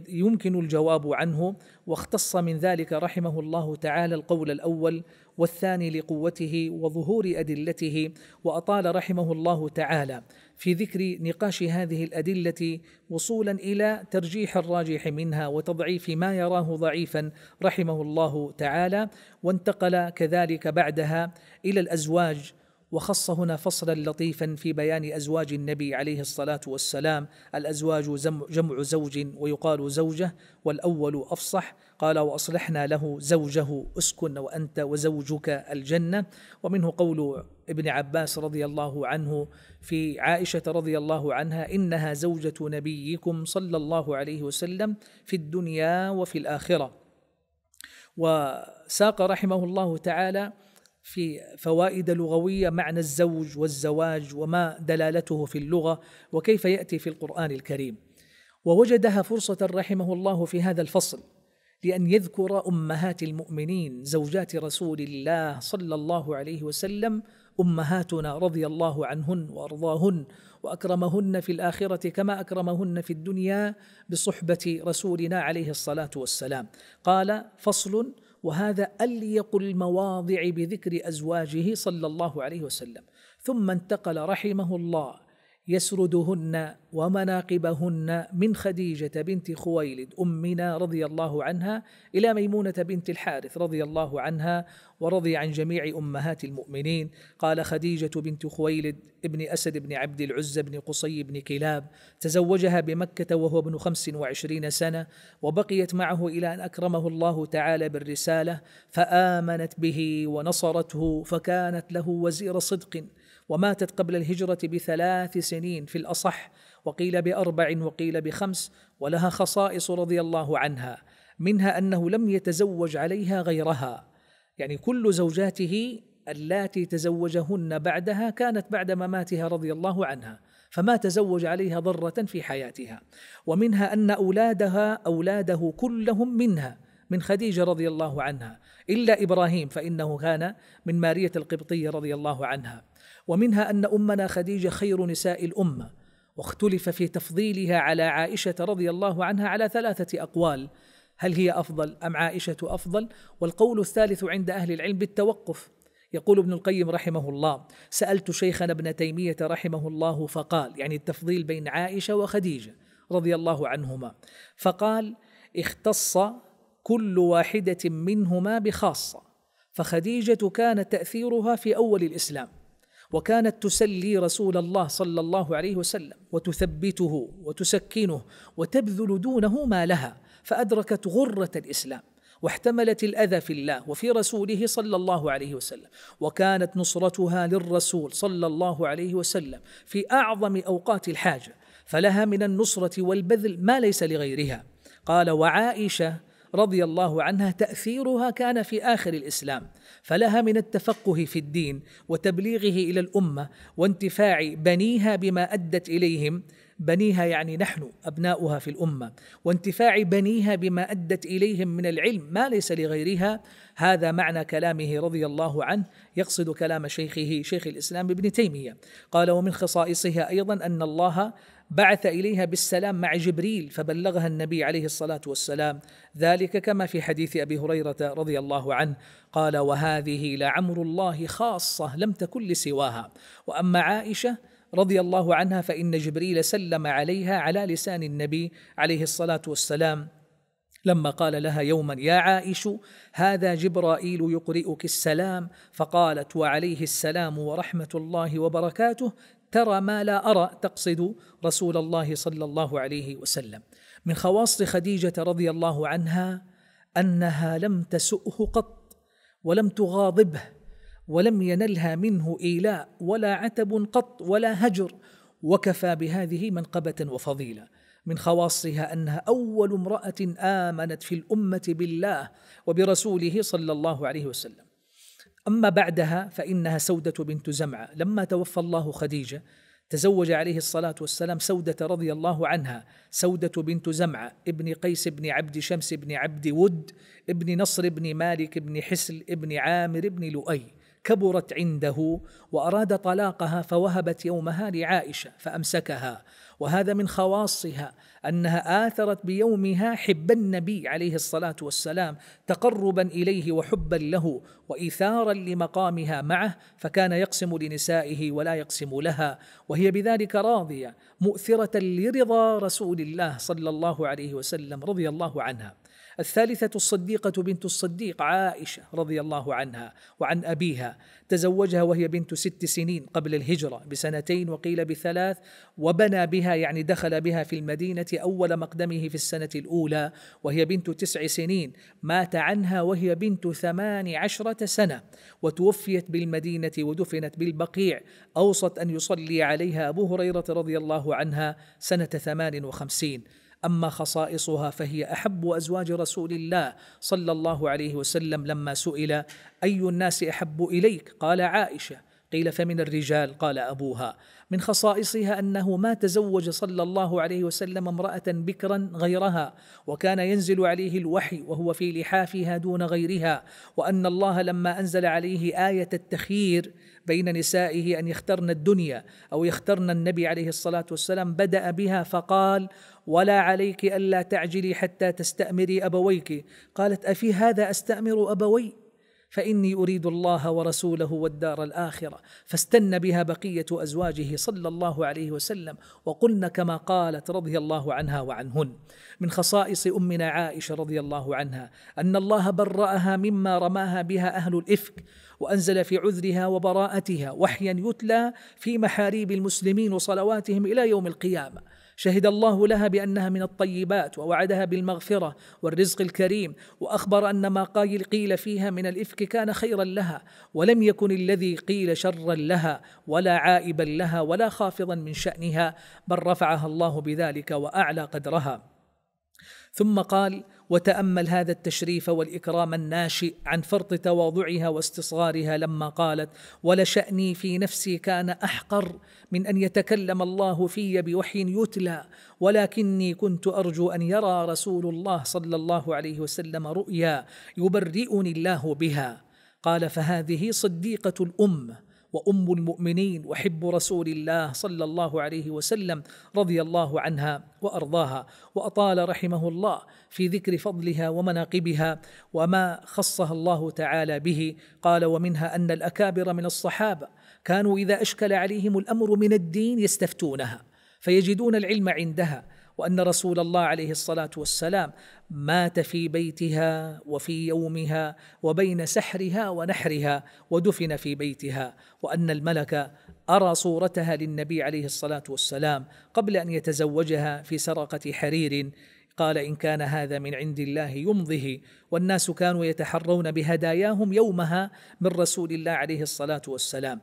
يمكن الجواب عنه واختص من ذلك رحمه الله تعالى القول الاول والثاني لقوته وظهور ادلته واطال رحمه الله تعالى في ذكر نقاش هذه الادله وصولا الى ترجيح الراجح منها وتضعيف ما يراه ضعيفا رحمه الله تعالى وانتقل كذلك بعدها الى الازواج وخص هنا فصلا لطيفا في بيان ازواج النبي عليه الصلاه والسلام الازواج جمع زوج ويقال زوجه والاول افصح قال واصلحنا له زوجه اسكن وانت وزوجك الجنه ومنه قول ابن عباس رضي الله عنه في عائشه رضي الله عنها انها زوجه نبيكم صلى الله عليه وسلم في الدنيا وفي الاخره وساق رحمه الله تعالى في فوائد لغويه معنى الزوج والزواج وما دلالته في اللغه وكيف ياتي في القران الكريم ووجدها فرصه رحمه الله في هذا الفصل لان يذكر امهات المؤمنين زوجات رسول الله صلى الله عليه وسلم امهاتنا رضي الله عنهن وارضاهن واكرمهن في الاخره كما اكرمهن في الدنيا بصحبه رسولنا عليه الصلاه والسلام قال فصل وهذا أليق المواضع بذكر أزواجه صلى الله عليه وسلم ثم انتقل رحمه الله يسردهن ومناقبهن من خديجة بنت خويلد أمنا رضي الله عنها إلى ميمونة بنت الحارث رضي الله عنها ورضي عن جميع أمهات المؤمنين قال خديجة بنت خويلد ابن أسد بن عبد العزة بن قصي بن كلاب تزوجها بمكة وهو ابن خمس وعشرين سنة وبقيت معه إلى أن أكرمه الله تعالى بالرسالة فآمنت به ونصرته فكانت له وزير صدق وماتت قبل الهجرة بثلاث سنين في الأصح وقيل بأربع وقيل بخمس ولها خصائص رضي الله عنها منها أنه لم يتزوج عليها غيرها يعني كل زوجاته اللاتي تزوجهن بعدها كانت بعد مماتها رضي الله عنها فما تزوج عليها ضرة في حياتها ومنها أن أولادها أولاده كلهم منها من خديجة رضي الله عنها إلا إبراهيم فإنه كان من مارية القبطية رضي الله عنها ومنها ان امنا خديجه خير نساء الامه واختلف في تفضيلها على عائشه رضي الله عنها على ثلاثه اقوال هل هي افضل ام عائشه افضل والقول الثالث عند اهل العلم بالتوقف يقول ابن القيم رحمه الله سالت شيخنا ابن تيميه رحمه الله فقال يعني التفضيل بين عائشه وخديجه رضي الله عنهما فقال اختص كل واحده منهما بخاصه فخديجه كان تاثيرها في اول الاسلام وكانت تسلي رسول الله صلى الله عليه وسلم وتثبته وتسكنه وتبذل دونه ما لها فادركت غره الاسلام واحتملت الاذى في الله وفي رسوله صلى الله عليه وسلم وكانت نصرتها للرسول صلى الله عليه وسلم في اعظم اوقات الحاجه فلها من النصره والبذل ما ليس لغيرها قال وعائشه رضي الله عنها تاثيرها كان في اخر الاسلام فلها من التفقه في الدين وتبليغه الى الامه وانتفاع بنيها بما ادت اليهم بنيها يعني نحن ابناؤها في الامه وانتفاع بنيها بما ادت اليهم من العلم ما ليس لغيرها هذا معنى كلامه رضي الله عنه يقصد كلام شيخه شيخ الاسلام ابن تيميه قال ومن خصائصها ايضا ان الله بعث اليها بالسلام مع جبريل فبلغها النبي عليه الصلاه والسلام ذلك كما في حديث ابي هريره رضي الله عنه قال وهذه لعمر الله خاصه لم تكن لسواها واما عائشه رضي الله عنها فان جبريل سلم عليها على لسان النبي عليه الصلاه والسلام لما قال لها يوما يا عائش هذا جبرائيل يقرئك السلام فقالت وعليه السلام ورحمه الله وبركاته ترى ما لا أرى تقصد رسول الله صلى الله عليه وسلم من خواص خديجة رضي الله عنها أنها لم تسؤه قط ولم تغاضبه ولم ينلها منه إيلاء ولا عتب قط ولا هجر وكفى بهذه منقبة وفضيلة من خواصها انها اول امراه امنت في الامه بالله وبرسوله صلى الله عليه وسلم أما بعدها فإنها سودة بنت زمعة لما توفى الله خديجة تزوج عليه الصلاة والسلام سودة رضي الله عنها سودة بنت زمعة ابن قيس بن عبد شمس بن عبد ود ابن نصر بن مالك بن حسل ابن عامر بن لؤي كبرت عنده واراد طلاقها فوهبت يومها لعائشه فامسكها وهذا من خواصها انها اثرت بيومها حب النبي عليه الصلاه والسلام تقربا اليه وحبا له وايثارا لمقامها معه فكان يقسم لنسائه ولا يقسم لها وهي بذلك راضيه مؤثره لرضا رسول الله صلى الله عليه وسلم رضي الله عنها الثالثة الصديقة بنت الصديق عائشة رضي الله عنها وعن أبيها تزوجها وهي بنت ست سنين قبل الهجرة بسنتين وقيل بثلاث وبنى بها يعني دخل بها في المدينة أول مقدمه في السنة الأولى وهي بنت تسع سنين مات عنها وهي بنت ثمان عشرة سنة وتوفيت بالمدينة ودفنت بالبقيع أوصت أن يصلي عليها أبو هريرة رضي الله عنها سنة ثمان وخمسين اما خصائصها فهي احب ازواج رسول الله صلى الله عليه وسلم لما سئل اي الناس احب اليك قال عائشه قيل فمن الرجال قال أبوها من خصائصها أنه ما تزوج صلى الله عليه وسلم امرأة بكرا غيرها وكان ينزل عليه الوحي وهو في لحافها دون غيرها وأن الله لما أنزل عليه آية التخيير بين نسائه أن يخترن الدنيا أو يخترن النبي عليه الصلاة والسلام بدأ بها فقال ولا عليك ألا تعجلي حتى تستأمري أبويك قالت أفي هذا أستأمر أبوي فاني اريد الله ورسوله والدار الاخره فاستن بها بقيه ازواجه صلى الله عليه وسلم وقلن كما قالت رضي الله عنها وعنهن من خصائص امنا عائشه رضي الله عنها ان الله براها مما رماها بها اهل الافك وانزل في عذرها وبراءتها وحيا يتلى في محاريب المسلمين وصلواتهم الى يوم القيامه شهد الله لها بانها من الطيبات ووعدها بالمغفره والرزق الكريم واخبر ان ما قيل فيها من الافك كان خيرا لها ولم يكن الذي قيل شرا لها ولا عائبا لها ولا خافضا من شانها بل رفعها الله بذلك واعلى قدرها ثم قال وتامل هذا التشريف والاكرام الناشئ عن فرط تواضعها واستصغارها لما قالت ولشاني في نفسي كان احقر من ان يتكلم الله في بوحي يتلى ولكني كنت ارجو ان يرى رسول الله صلى الله عليه وسلم رؤيا يبرئني الله بها قال فهذه صديقه الام وام المؤمنين وحب رسول الله صلى الله عليه وسلم رضي الله عنها وارضاها واطال رحمه الله في ذكر فضلها ومناقبها وما خصها الله تعالى به قال ومنها ان الاكابر من الصحابه كانوا اذا اشكل عليهم الامر من الدين يستفتونها فيجدون العلم عندها وان رسول الله عليه الصلاه والسلام مات في بيتها وفي يومها وبين سحرها ونحرها ودفن في بيتها وان الملك ارى صورتها للنبي عليه الصلاه والسلام قبل ان يتزوجها في سرقه حرير قال ان كان هذا من عند الله يمضه والناس كانوا يتحرون بهداياهم يومها من رسول الله عليه الصلاه والسلام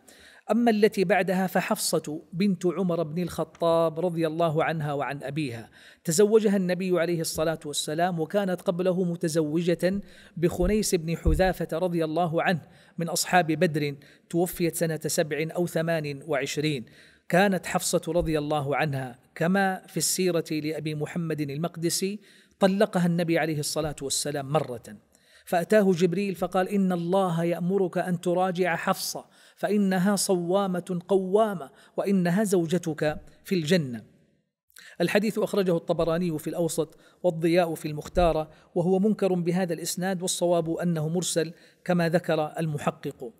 أما التي بعدها فحفصة بنت عمر بن الخطاب رضي الله عنها وعن أبيها تزوجها النبي عليه الصلاة والسلام وكانت قبله متزوجة بخنيس بن حذافة رضي الله عنه من أصحاب بدر توفيت سنة سبع أو ثمان وعشرين كانت حفصة رضي الله عنها كما في السيرة لأبي محمد المقدسي طلقها النبي عليه الصلاة والسلام مرة فأتاه جبريل فقال إن الله يأمرك أن تراجع حفصة فإنها صوامة قوامة وإنها زوجتك في الجنة الحديث أخرجه الطبراني في الأوسط والضياء في المختارة وهو منكر بهذا الإسناد والصواب أنه مرسل كما ذكر المحقق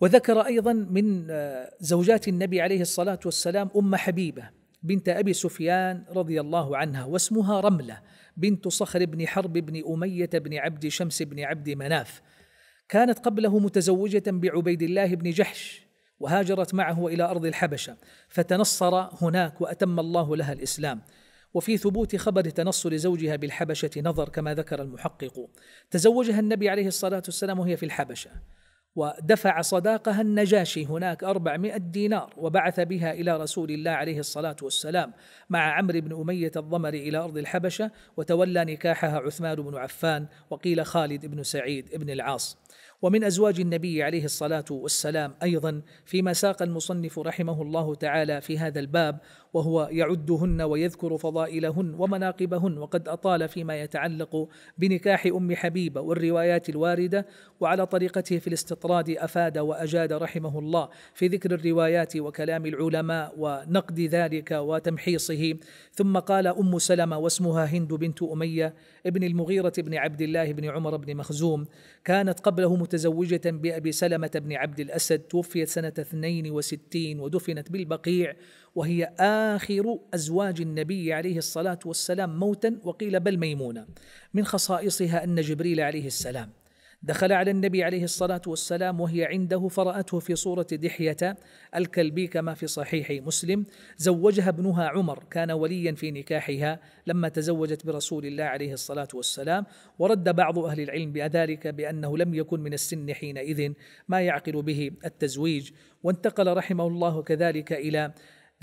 وذكر أيضا من آه، زوجات النبي عليه الصلاة والسلام أم حبيبة بنت أبي سفيان رضي الله عنها واسمها رملة بنت صخر بن حرب بن أمية بن عبد شمس بن عبد مناف كانت قبله متزوجة بعبيد الله بن جحش وهاجرت معه إلى أرض الحبشة فتنصر هناك وأتم الله لها الإسلام وفي ثبوت خبر تنصر زوجها بالحبشة نظر كما ذكر المحقق تزوجها النبي عليه الصلاة والسلام وهي في الحبشة ودفع صداقها النجاشي هناك أربعمائة دينار وبعث بها إلى رسول الله عليه الصلاة والسلام مع عمرو بن أمية الضمري إلى أرض الحبشة وتولى نكاحها عثمان بن عفان وقيل خالد بن سعيد بن العاص ومن أزواج النبي عليه الصلاة والسلام أيضا فيما ساق المصنف رحمه الله تعالى في هذا الباب وهو يعدهن ويذكر فضائلهن ومناقبهن وقد أطال فيما يتعلق بنكاح أم حبيبة والروايات الواردة وعلى طريقته في الاستطراد أفاد وأجاد رحمه الله في ذكر الروايات وكلام العلماء ونقد ذلك وتمحيصه ثم قال أم سلمة واسمها هند بنت أمية ابن المغيرة بن عبد الله بن عمر بن مخزوم كانت قبله متزوجة بأبي سلمة بن عبد الأسد توفيت سنة 62 ودفنت بالبقيع وهي آخر أزواج النبي عليه الصلاة والسلام موتا وقيل بل ميمونة من خصائصها أن جبريل عليه السلام دخل على النبي عليه الصلاة والسلام وهي عنده فرأته في صورة دحية الكلبي كما في صحيح مسلم زوجها ابنها عمر كان وليا في نكاحها لما تزوجت برسول الله عليه الصلاة والسلام ورد بعض أهل العلم بذلك بأنه لم يكن من السن حينئذ ما يعقل به التزويج وانتقل رحمه الله كذلك إلى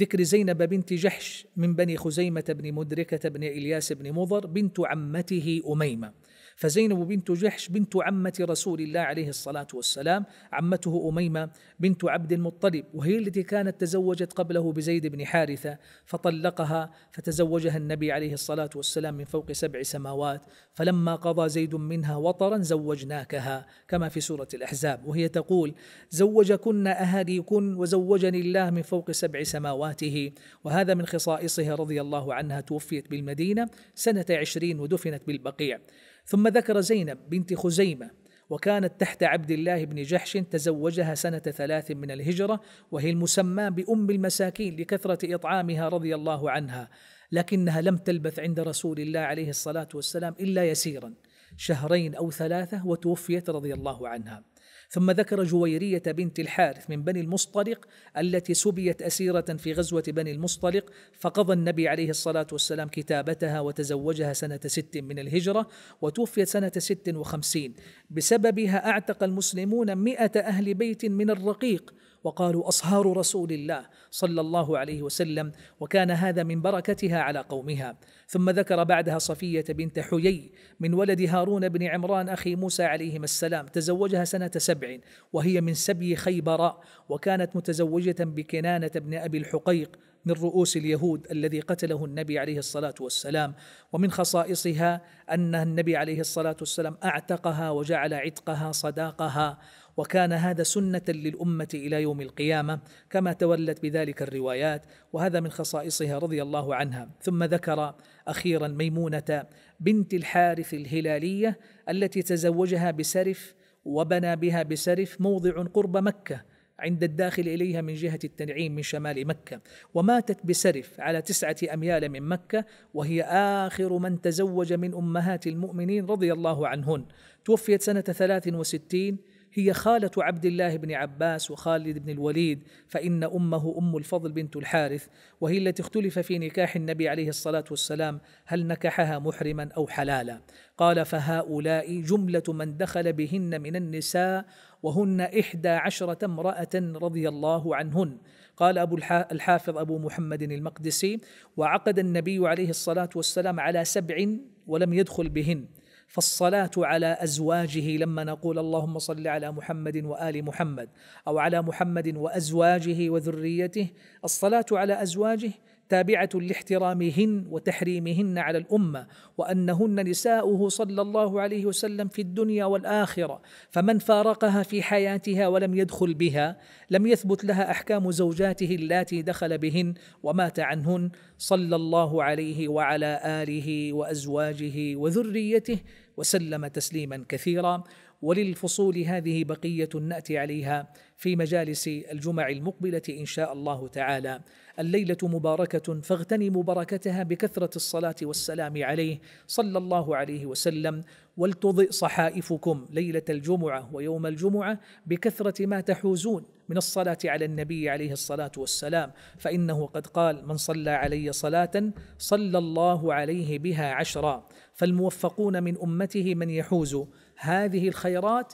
ذكر زينب بنت جحش من بني خزيمة بن مدركة بن إلياس بن مضر بنت عمته أميمة فزينب بنت جحش بنت عمة رسول الله عليه الصلاة والسلام عمته أميمة بنت عبد المطلب وهي التي كانت تزوجت قبله بزيد بن حارثة فطلقها فتزوجها النبي عليه الصلاة والسلام من فوق سبع سماوات فلما قضى زيد منها وطرا زوجناكها كما في سورة الأحزاب وهي تقول زوجكن أهاليكن وزوجني الله من فوق سبع سماواته وهذا من خصائصها رضي الله عنها توفيت بالمدينة سنة عشرين ودفنت بالبقيع ثم ذكر زينب بنت خزيمة وكانت تحت عبد الله بن جحش تزوجها سنة ثلاث من الهجرة وهي المسمى بأم المساكين لكثرة إطعامها رضي الله عنها لكنها لم تلبث عند رسول الله عليه الصلاة والسلام إلا يسيرا شهرين أو ثلاثة وتوفيت رضي الله عنها ثم ذكر جويرية بنت الحارث من بني المصطلق التي سبيت أسيرة في غزوة بني المصطلق فقضى النبي عليه الصلاة والسلام كتابتها وتزوجها سنة ست من الهجرة وتوفيت سنة ست وخمسين بسببها أعتق المسلمون مئة أهل بيت من الرقيق وقالوا أصهار رسول الله صلى الله عليه وسلم وكان هذا من بركتها على قومها ثم ذكر بعدها صفية بنت حيي من ولد هارون بن عمران أخي موسى عليهما السلام تزوجها سنة سبع وهي من سبي خيبر وكانت متزوجة بكنانة بن أبي الحقيق من رؤوس اليهود الذي قتله النبي عليه الصلاه والسلام ومن خصائصها ان النبي عليه الصلاه والسلام اعتقها وجعل عتقها صداقها وكان هذا سنة للأمة إلى يوم القيامة كما تولت بذلك الروايات وهذا من خصائصها رضي الله عنها ثم ذكر أخيرا ميمونة بنت الحارث الهلالية التي تزوجها بسرف وبنى بها بسرف موضع قرب مكة عند الداخل إليها من جهة التنعيم من شمال مكة وماتت بسرف على تسعة أميال من مكة وهي آخر من تزوج من أمهات المؤمنين رضي الله عنهن توفيت سنة ثلاث وستين هي خالة عبد الله بن عباس وخالد بن الوليد فإن أمه أم الفضل بنت الحارث وهي التي اختلف في نكاح النبي عليه الصلاة والسلام هل نكحها محرما أو حلالا قال فهؤلاء جملة من دخل بهن من النساء وهن إحدى عشرة امرأة رضي الله عنهن قال أبو الحافظ أبو محمد المقدسي وعقد النبي عليه الصلاة والسلام على سبع ولم يدخل بهن فالصلاة على أزواجه لما نقول اللهم صل على محمد وآل محمد أو على محمد وأزواجه وذريته الصلاة على أزواجه تابعة لاحترامهن وتحريمهن على الأمة وأنهن نساؤه صلى الله عليه وسلم في الدنيا والآخرة فمن فارقها في حياتها ولم يدخل بها لم يثبت لها أحكام زوجاته اللاتي دخل بهن ومات عنهن صلى الله عليه وعلى آله وأزواجه وذريته وسلم تسليما كثيرا وللفصول هذه بقية نأتي عليها في مجالس الجمع المقبله ان شاء الله تعالى الليله مباركه فاغتنموا بركتها بكثره الصلاه والسلام عليه صلى الله عليه وسلم ولتضئ صحائفكم ليله الجمعه ويوم الجمعه بكثره ما تحوزون من الصلاة على النبي عليه الصلاة والسلام فإنه قد قال من صلى علي صلاة صلى الله عليه بها عشرا فالموفقون من أمته من يحوز هذه الخيرات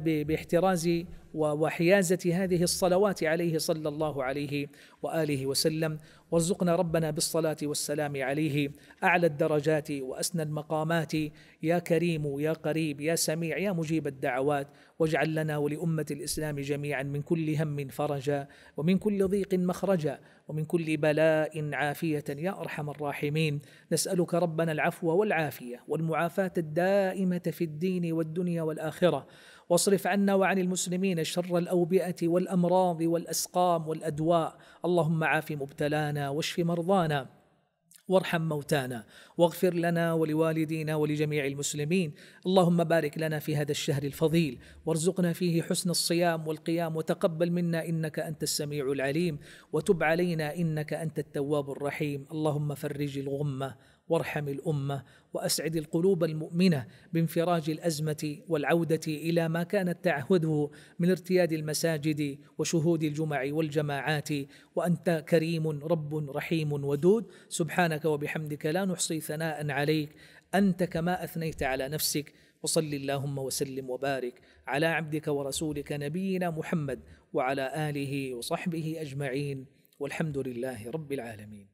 باحتراز وحيازة هذه الصلوات عليه صلى الله عليه وآله وسلم وارزقنا ربنا بالصلاة والسلام عليه أعلى الدرجات وأسنى المقامات يا كريم يا قريب يا سميع يا مجيب الدعوات واجعل لنا ولأمة الإسلام جميعا من كل هم فرجا ومن كل ضيق مخرجا ومن كل بلاء عافية يا أرحم الراحمين نسألك ربنا العفو والعافية والمعافاة الدائمة في الدين والدنيا والآخرة واصرف عنا وعن المسلمين شر الأوبئة والأمراض والأسقام والأدواء اللهم عاف مبتلانا واشف مرضانا وارحم موتانا واغفر لنا ولوالدينا ولجميع المسلمين اللهم بارك لنا في هذا الشهر الفضيل وارزقنا فيه حسن الصيام والقيام وتقبل منا انك انت السميع العليم وتب علينا انك انت التواب الرحيم اللهم فرج الغمه وارحم الامه واسعد القلوب المؤمنه بانفراج الازمه والعوده الى ما كانت تعهده من ارتياد المساجد وشهود الجمع والجماعات وانت كريم رب رحيم ودود سبحانك وبحمدك لا نحصي ثناء عليك انت كما اثنيت على نفسك وصل اللهم وسلم وبارك على عبدك ورسولك نبينا محمد وعلى اله وصحبه اجمعين والحمد لله رب العالمين